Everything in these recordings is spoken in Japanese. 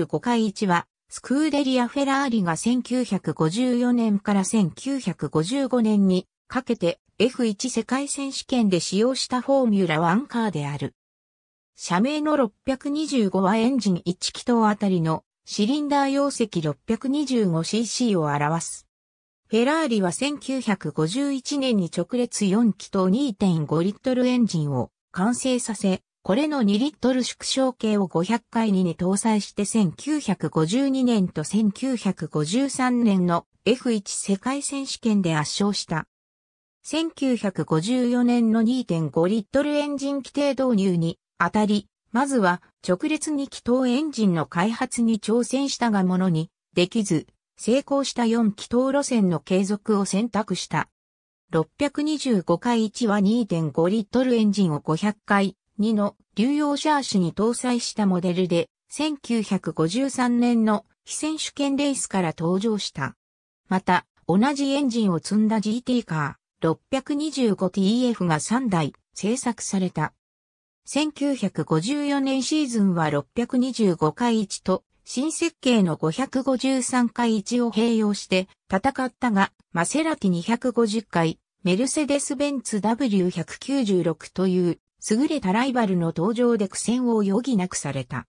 5回1は、スクーデリア・フェラーリが1954年から1955年にかけて F1 世界選手権で使用したフォーミュラ1カーである。社名の625はエンジン1気筒あたりのシリンダー容積 625cc を表す。フェラーリは1951年に直列4気筒2.5リットルエンジンを完成させ、これの2リットル縮小計を500回にに搭載して1952年と1953年の F1 世界選手権で圧勝した。1954年の2.5リットルエンジン規定導入にあたり、まずは直列に気筒エンジンの開発に挑戦したがものにできず、成功した4気筒路線の継続を選択した。625回1は2.5リットルエンジンを500回2の流用シャーシに搭載したモデルで、1953年の非選手権レースから登場した。また、同じエンジンを積んだ GT カー 625TF が3台製作された。1954年シーズンは625回1と新設計の553回1を併用して戦ったが、マセラティ250回、メルセデス・ベンツ W196 という優れたライバルの登場で苦戦を余儀なくされた。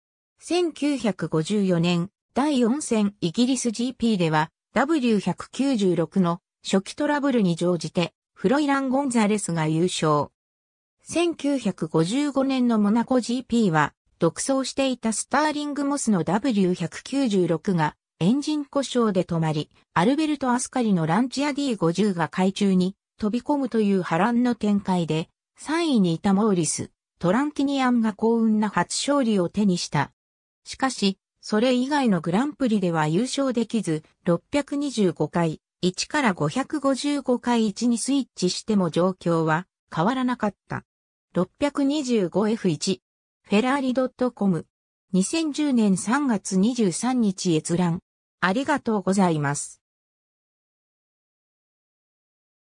1954年、第4戦イギリス GP では W196 の初期トラブルに乗じてフロイラン・ゴンザレスが優勝。1955年のモナコ GP は独走していたスターリングモスの W196 がエンジン故障で止まり、アルベルト・アスカリのランチア D50 が海中に飛び込むという波乱の展開で3位にいたモーリス、トランティニアンが幸運な初勝利を手にした。しかし、それ以外のグランプリでは優勝できず、625回、1から555回1にスイッチしても状況は変わらなかった。625F1、フェラーリ .com、2010年3月23日閲覧。ありがとうございます。